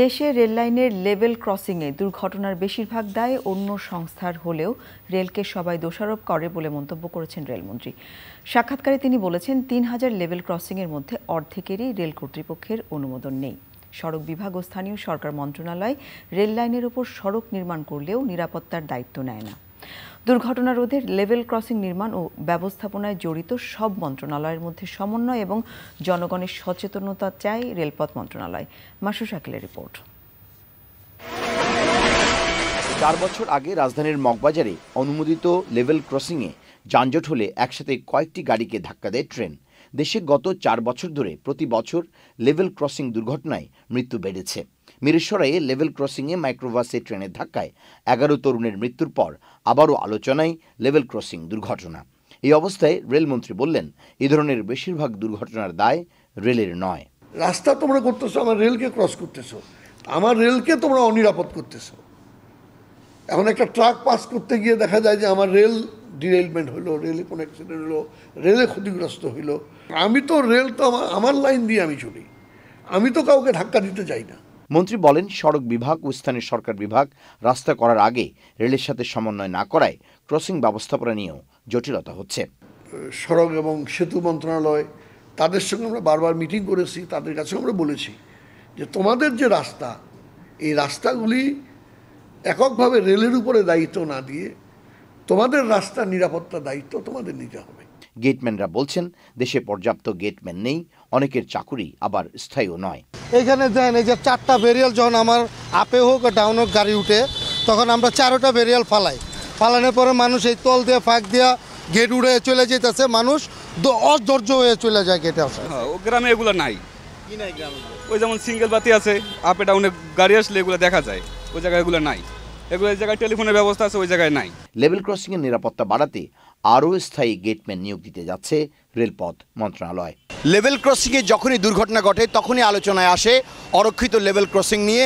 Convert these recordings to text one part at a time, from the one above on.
দেশে রেললাইনের লেভেল ক্রসিংয়ে দুর্ঘটনার বেশিরভাগ দায় অন্য সংস্থার হলেও রেলকে সবাই দোষারোপ করে বলে মন্তব্য করেছেন রেলমন্ত্রী সাক্ষাৎকারে তিনি বলেছেন তিন হাজার লেভেল ক্রসিংয়ের মধ্যে অর্ধেকেরই রেল কর্তৃপক্ষের অনুমোদন নেই সড়ক বিভাগ ও স্থানীয় সরকার মন্ত্রণালয় রেললাইনের ওপর সড়ক নির্মাণ করলেও নিরাপত্তার দায়িত্ব নেয় না দুর্ঘটনা রোধে লেভেল ক্রসিং নির্মাণ ও ব্যবস্থাপনায় জড়িত সব মন্ত্রণালয়ের মধ্যে সমন্বয় এবং জনগণের সচেতনতা চাই রেলপথ মন্ত্রণালয় মাসু শাকিলের রিপোর্ট চার বছর আগে রাজধানীর মগবাজারে অনুমোদিত লেভেল ক্রসিংয়ে যানজট হলে একসাথে কয়েকটি গাড়িকে ধাক্কা দেয় ট্রেন দেশে গত চার বছর ধরে প্রতি বছর লেভেল ক্রসিং দুর্ঘটনায় মৃত্যু বেড়েছে মিরেশ্বরায় লেভেল ক্রসিংয়ে মাইক্রোবাসে ট্রেনের ধাক্কায় এগারো তরুণের মৃত্যুর পর আবারও আলোচনায় লেভেল ক্রসিং দুর্ঘটনা এই অবস্থায় রেলমন্ত্রী বললেন এ ধরনের বেশিরভাগ দুর্ঘটনার দায় রেলের নয় রাস্তা তোমরা করতেছো আমার রেলকে ক্রস করতেছো আমার রেলকে তোমরা অনিরাপদ করতেছো এখন একটা ট্রাক পাস করতে গিয়ে দেখা যায় যে আমার রেল ডিরেলমেন্ট হলো রেলে কোনো অ্যাক্সিডেন্ট হলো রেলে ক্ষতিগ্রস্ত হলো আমি তো রেল তো আমার লাইন দিয়ে আমি চলি আমি তো কাউকে ধাক্কা দিতে চাই না মন্ত্রী বলেন সড়ক বিভাগ ও স্থানীয় সরকার বিভাগ রাস্তা করার আগে রেলের সাথে সমন্বয় না করায় ক্রসিং ব্যবস্থাপনা নিয়েও জটিলতা হচ্ছে সড়ক এবং সেতু মন্ত্রণালয় তাদের সঙ্গে আমরা বারবার মিটিং করেছি তাদের কাছে আমরা বলেছি যে তোমাদের যে রাস্তা এই রাস্তাগুলি এককভাবে রেলের উপরে দায়িত্ব না দিয়ে তোমাদের রাস্তা নিরাপত্তা দায়িত্ব তোমাদের নিতে হবে গেটম্যানরা বলছেন দেশে পর্যাপ্ত গেটম্যান নেই অনেকের চাকুরি আবার স্থায়ীও নয় এখানে দেন এই যে চারটা বেরিয়াল যখন আমার আপে হোক ডাউন হোক গাড়ি উঠে তখন আমরা চারোটা বেরিয়াল ফালাই ফালানোর পরে মানুষ এই তল দিয়ে ফাঁক দিয়া গেট উড়ে চলে যেতেছে মানুষ অধৈর্য হয়ে চলে যায় গেটে হ্যাঁ, ও গ্রামে এগুলো নাই ওই যেমন সিঙ্গেল বাতি আছে আপে ডাউনে গাড়ি আসলে এগুলো দেখা যায় ওই জায়গায় এগুলো নাই এগুলো এই জায়গায় টেলিফোনের ব্যবস্থা আছে ওই জায়গায় নাই লেভেল ক্রসিংয়ের নিরাপত্তা বাড়াতে আরও স্থায়ী গেটম্যান নিয়োগ দিতে যাচ্ছে রেলপথ মন্ত্রণালয় লেভেল ক্রসিংয়ে যখনই দুর্ঘটনা ঘটে তখনই আলোচনায় আসে অরক্ষিত লেভেল ক্রসিং নিয়ে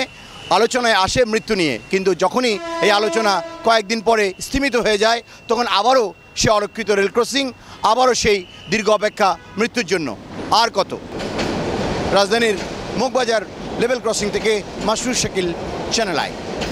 আলোচনায় আসে মৃত্যু নিয়ে কিন্তু যখনই এই আলোচনা কয়েকদিন পরে স্থিমিত হয়ে যায় তখন আবারও সে অরক্ষিত রেল ক্রসিং আবারও সেই দীর্ঘ অপেক্ষা মৃত্যুর জন্য আর কত রাজধানীর মুখবাজার লেভেল ক্রসিং থেকে মাসরুর শাকিল চ্যানেল আই